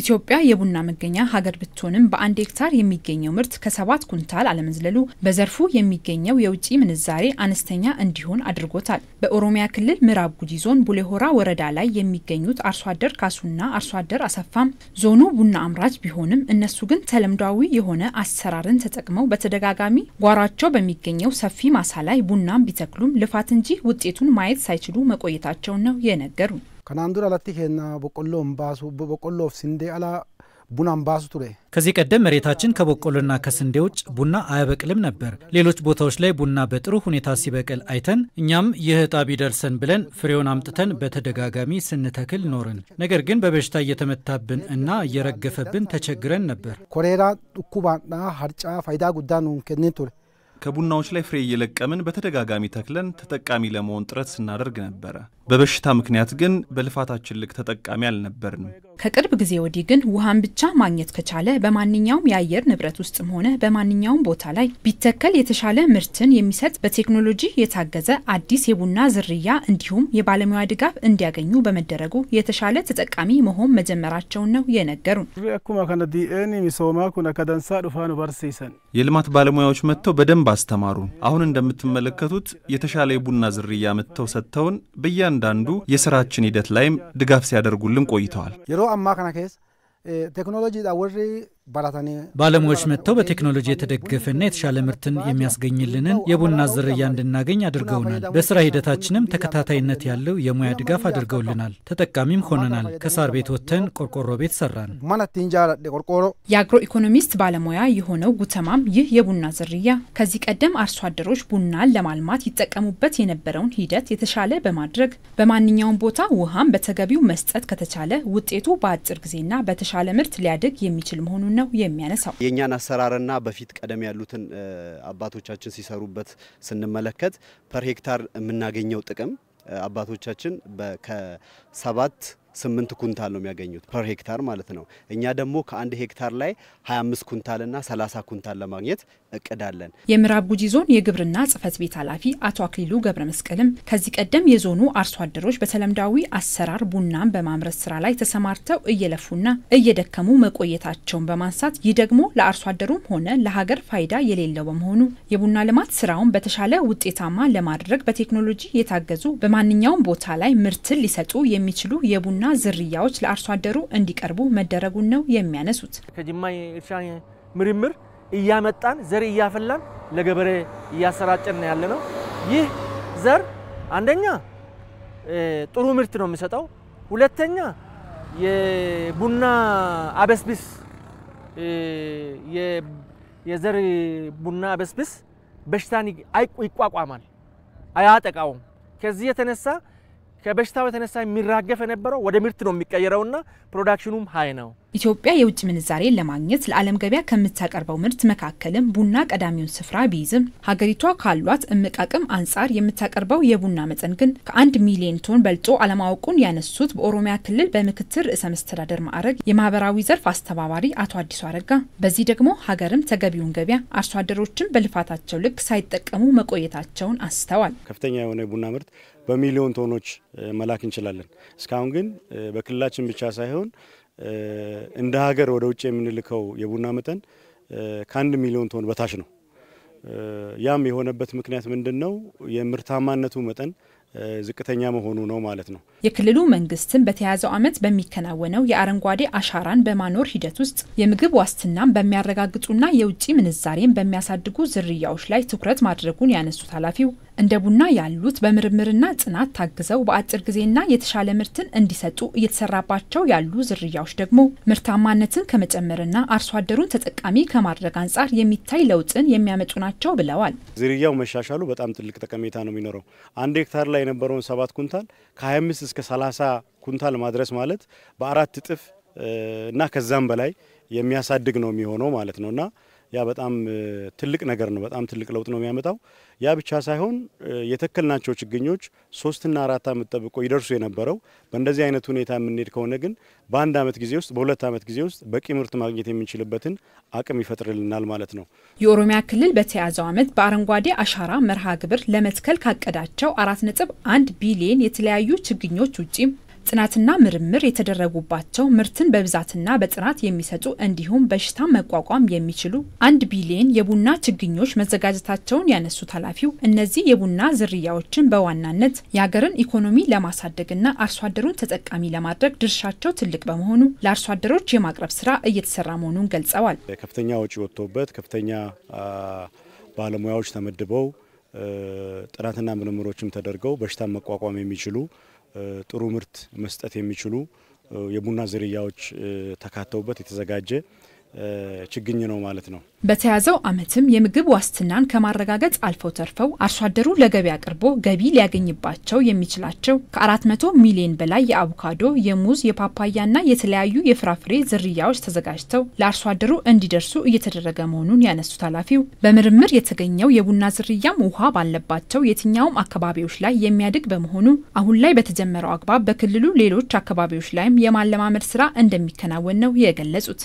ኢትዮጵያ የቡና መገኛ ሀገር ብትሆንም በአንድ ሄክታር የሚገኘው ምርት ከሰባት ኩንታል አለመዝለሉ በዘርፉ የሚገኘው የውጭ ምንዛሬ አነስተኛ እንዲሆን አድርጎታል። በኦሮሚያ ክልል ምዕራብ ጉጂ ዞን ቡሌሆራ ወረዳ ላይ የሚገኙት አርሶ አደር ካሱና አርሶ አደር አሰፋም ዞኑ ቡና አምራች ቢሆንም እነሱ ግን ተለምዷዊ የሆነ አሰራርን ተጠቅመው በተደጋጋሚ ጓሯቸው በሚገኘው ሰፊ ማሳ ላይ ቡናም ቢተክሉም ልፋት እንጂ ውጤቱን ማየት ሳይችሉ መቆየታቸውን ነው የነገሩ Kanaan dura alatti keenya boqqolloon baasu boqqolloof sindee alaa ቡናን ባሱ ቱሬ ከዚህ ቀደም መሬታችን ከበቆሎና ከስንዴ ውጭ ቡና አያበቅልም ነበር። ሌሎች ቦታዎች ላይ ቡና በጥሩ ሁኔታ ሲበቅል አይተን እኛም ይህ እጣ ቢደርሰን ብለን ፍሬውን አምጥተን በተደጋጋሚ ስንተክል ኖርን። ነገር ግን በበሽታ እየተመታብን እና እየረገፈብን ተቸግረን ነበር። ኮሬራ ዱኩባና ሀርጫ ፋይዳ ጉዳ ኑን ከኒን ቱሬ ከቡናዎች ላይ ፍሬ እየለቀምን በተደጋጋሚ ተክለን ተጠቃሚ ለመሆን ጥረት ስናደርግ ነበረ። በበሽታ ምክንያት ግን በልፋታችን ልክ ተጠቃሚ አልነበርንም። ከቅርብ ጊዜ ወዲህ ግን ውሃን ብቻ ማግኘት ከቻለ በማንኛውም የአየር ንብረት ውስጥም ሆነ በማንኛውም ቦታ ላይ ቢተከል የተሻለ ምርትን የሚሰጥ በቴክኖሎጂ የታገዘ አዲስ የቡና ዝርያ እንዲሁም የባለሙያ ድጋፍ እንዲያገኙ በመደረጉ የተሻለ ተጠቃሚ መሆን መጀመራቸውን ነው የነገሩን። የልማት ባለሙያዎች መጥተው በደንብ አስተማሩን። አሁን እንደምትመለከቱት የተሻለ የቡና ዝርያ መጥተው ሰጥተውን በያ በእያንዳንዱ የስራችን ሂደት ላይም ድጋፍ ሲያደርጉልን ቆይተዋል። የሮ ቴክኖሎጂ ባለሙያዎች መጥተው በቴክኖሎጂ የተደገፈና የተሻለ ምርትን የሚያስገኝልንን የቡና ዝርያ እንድናገኝ አድርገውናል። በስራ ሂደታችንም ተከታታይነት ያለው የሙያ ድጋፍ አድርገውልናል። ተጠቃሚም ሆነናል። ከሳር ቤት ወጥተን ቆርቆሮ ቤት ሰራን። የአግሮ ኢኮኖሚስት ባለሙያ የሆነው ጉተማም ይህ የቡና ዝርያ ከዚህ ቀደም አርሶ አደሮች ቡናን ለማልማት ይጠቀሙበት የነበረውን ሂደት የተሻለ በማድረግ በማንኛውም ቦታ ውሃም በተገቢው መስጠት ከተቻለ ውጤቱ በአጭር ጊዜና በተሻለ ምርት ሊያድግ የሚችል መሆኑን ነው የሚያነሳው። የእኛን አሰራርና በፊት ቀደም ያሉትን አባቶቻችን ሲሰሩበት ስንመለከት ፐር ሄክታር የምናገኘው ጥቅም አባቶቻችን ከሰባት ስምንት ኩንታል ነው የሚያገኙት ፐር ሄክታር ማለት ነው። እኛ ደግሞ ከአንድ ሄክታር ላይ 25 ኩንታልና 30 ኩንታል ለማግኘት እቅዳለን። የምዕራብ ጉጂ ዞን የግብርና ጽሕፈት ቤት ኃላፊ አቶ አክሊሉ ገብረ መስቀልም ከዚህ ቀደም የዞኑ አርሶ አደሮች በተለምዳዊ አሰራር ቡናን በማምረት ስራ ላይ ተሰማርተው እየለፉና እየደከሙ መቆየታቸውን በማንሳት ይህ ደግሞ ለአርሶ አደሩም ሆነ ለሀገር ፋይዳ የሌለው በመሆኑ የቡና ልማት ስራውን በተሻለ ውጤታማ ለማድረግ በቴክኖሎጂ የታገዙ በማንኛውም ቦታ ላይ ምርትን ሊሰጡ የሚችሉ የቡና የቡና ዝርያዎች ለአርሶ አደሩ እንዲቀርቡ መደረጉን ነው የሚያነሱት። ከጅማ የእርሻ ምርምር እያመጣን ዘር እያፈላን ለገበሬ እያሰራጨን ያለ ነው። ይህ ዘር አንደኛ ጥሩ ምርት ነው የሚሰጠው፣ ሁለተኛ የቡና አበስብስ የዘር ቡና አበስብስ በሽታን ይቋቋማል፣ አያጠቃውም። ከዚህ የተነሳ ከበሽታው የተነሳ የሚራገፍ የነበረው ወደ ምርት ነው የሚቀየረውና ፕሮዳክሽኑም ሀይ ነው። ኢትዮጵያ የውጭ ምንዛሬን ለማግኘት ለዓለም ገበያ ከምታቀርበው ምርት መካከልም ቡና ቀዳሚውን ስፍራ ቢይዝም ሀገሪቷ ካሏት እምቅ አቅም አንጻር የምታቀርበው የቡና መጠን ግን ከአንድ ሚሊዮን ቶን በልጦ አለማወቁን ያነሱት በኦሮሚያ ክልል በምክትል ርዕሰ መስተዳደር ማዕረግ የማህበራዊ ዘርፍ አስተባባሪ አቶ አዲሱ አረጋ፣ በዚህ ደግሞ ሀገርም ተገቢውን ገበያ አርሶ አደሮችን በልፋታቸው ልክ ሳይጠቀሙ መቆየታቸውን አንስተዋል። ከፍተኛ የሆነ ቡና ምርት በሚሊዮን ቶኖች መላክ እንችላለን። እስካሁን ግን በክልላችን ብቻ ሳይሆን እንደ ሀገር ወደ ውጭ የምንልከው የቡና መጠን ከአንድ ሚሊዮን ቶን በታች ነው። ያም የሆነበት ምክንያት ምንድን ነው? የምርታማነቱ መጠን ዝቅተኛ መሆኑ ነው ማለት ነው። የክልሉ መንግስትም በተያዘው ዓመት በሚከናወነው የአረንጓዴ አሻራን በማኖር ሂደት ውስጥ የምግብ ዋስትናን በሚያረጋግጡና የውጭ ምንዛሬን በሚያሳድጉ ዝርያዎች ላይ ትኩረት ማድረጉን ያነሱት ኃላፊው እንደ ቡና ያሉት በምርምርና ጥናት ታግዘው በአጭር ጊዜና የተሻለ ምርትን እንዲሰጡ እየተሰራባቸው ያሉ ዝርያዎች ደግሞ ምርታማነትን ከመጨመርና አርሶ አደሩን ተጠቃሚ ከማድረግ አንጻር የሚታይ ለውጥን የሚያመጡ ናቸው ብለዋል። ዝርያው መሻሻሉ በጣም ትልቅ ጠቀሜታ ነው የሚኖረው። አንድ ሄክታር ላይ የነበረውን ሰባት ኩንታል ከ25 እስከ 30 ኩንታል ማድረስ ማለት በአራት እጥፍ እና ከዛም በላይ የሚያሳድግ ነው የሚሆነው ማለት ነው እና ያ በጣም ትልቅ ነገር ነው። በጣም ትልቅ ለውጥ ነው የሚያመጣው። ያ ብቻ ሳይሆን የተከልናቸው ችግኞች ሶስትና አራት ዓመት ጠብቆ ይደርሱ የነበረው በእንደዚህ አይነት ሁኔታ የምንሄድ ከሆነ ግን በአንድ ዓመት ጊዜ ውስጥ በሁለት ዓመት ጊዜ ውስጥ በቂ ምርት ማግኘት የምንችልበትን አቅም ይፈጥርልናል ማለት ነው። የኦሮሚያ ክልል በተያዘው ዓመት በአረንጓዴ አሻራ መርሃ ግብር ለመትከል ካቀዳቸው አራት ነጥብ አንድ ቢሊየን የተለያዩ ችግኞች ውጪም ጥናትና ምርምር የተደረጉባቸው ምርትን በብዛትና በጥራት የሚሰጡ እንዲሁም በሽታ መቋቋም የሚችሉ አንድ ቢሊየን የቡና ችግኞች መዘጋጀታቸውን ያነሱት ኃላፊው እነዚህ የቡና ዝርያዎችን በዋናነት የሀገርን ኢኮኖሚ ለማሳደግና አርሶ አደሩን ተጠቃሚ ለማድረግ ድርሻቸው ትልቅ በመሆኑ ለአርሶ አደሮች የማቅረብ ስራ እየተሰራ መሆኑን ገልጸዋል። ከፍተኛ ወጪ ወጥቶበት ከፍተኛ ባለሙያዎች ተመድበው ጥናትና ምርምሮችም ተደርገው በሽታ መቋቋም የሚችሉ ጥሩ ምርት መስጠት የሚችሉ የቡና ዝርያዎች ተካተውበት የተዘጋጀ ችግኝ ነው ማለት ነው። በተያዘው ዓመትም የምግብ ዋስትናን ከማረጋገጥ አልፈው ተርፈው አርሶ አደሩ ለገበያ አቅርቦ ገቢ ሊያገኝባቸው የሚችላቸው ከ400 ሚሊዮን በላይ የአቮካዶ፣ የሙዝ፣ የፓፓያና የተለያዩ የፍራፍሬ ዝርያዎች ተዘጋጅተው ለአርሶ አደሩ እንዲደርሱ እየተደረገ መሆኑን ያነሱት ኃላፊው በምርምር የተገኘው የቡና ዝርያም ውሃ ባለባቸው የትኛውም አካባቢዎች ላይ የሚያድግ በመሆኑ አሁን ላይ በተጀመረው አግባብ በክልሉ ሌሎች አካባቢዎች ላይም የማለማመድ ስራ እንደሚከናወን ነው የገለጹት።